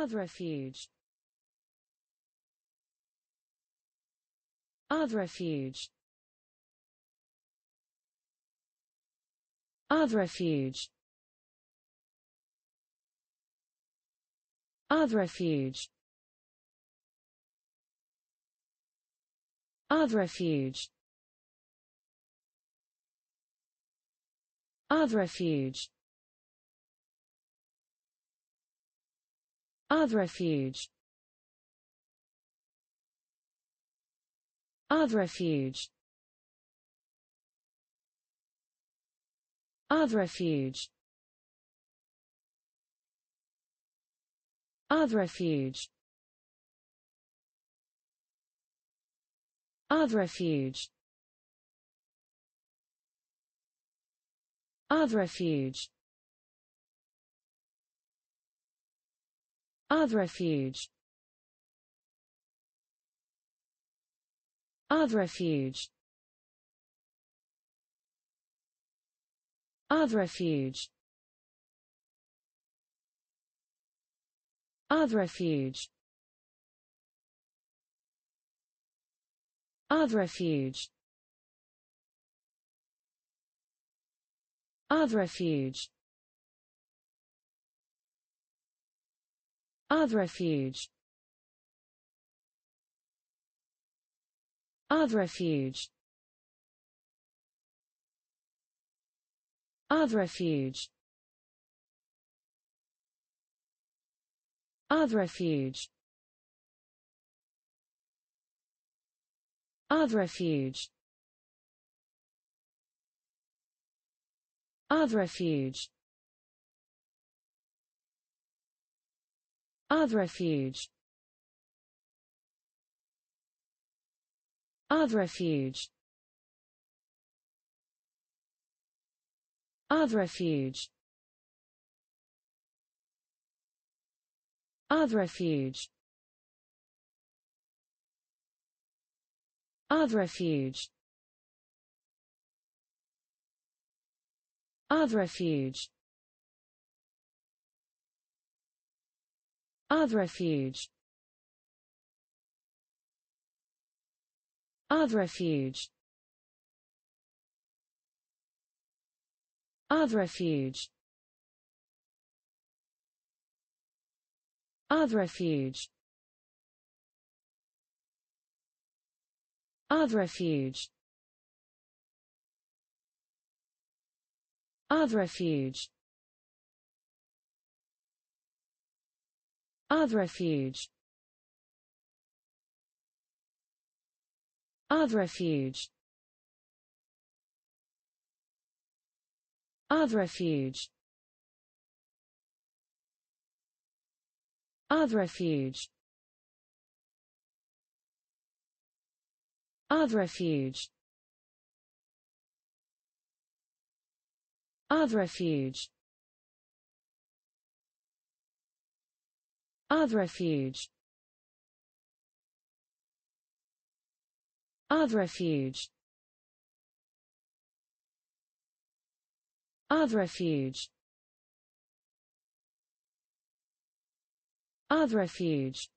Arthrefuge Arthrefuge Arthrefuge Arthrefuge Arthrefuge Arthrefuge Arthrefuge Arthrefuge Arthrefuge Arthrefuge Arthrefuge Arthrefuge Arthrefuge Arthrefuge Arthrefuge Arthrefuge Arthrefuge Arthrefuge Arthrefuge Arthrefuge Arthrefuge Arthrefuge Arthrefuge Arthrefuge Arthrefuge Arthrefuge Arthrefuge Arthrefuge Arthrefuge Arthrefuge Arthrefuge Arthrefuge Arthrefuge Arthrefuge Arthrefuge Arthrefuge Arthrefuge Arthrefuge Arthrefuge Arthrefuge Arthrefuge Arthrefuge Arthrefuge Arthrefuge Arthrefuge Arthrefuge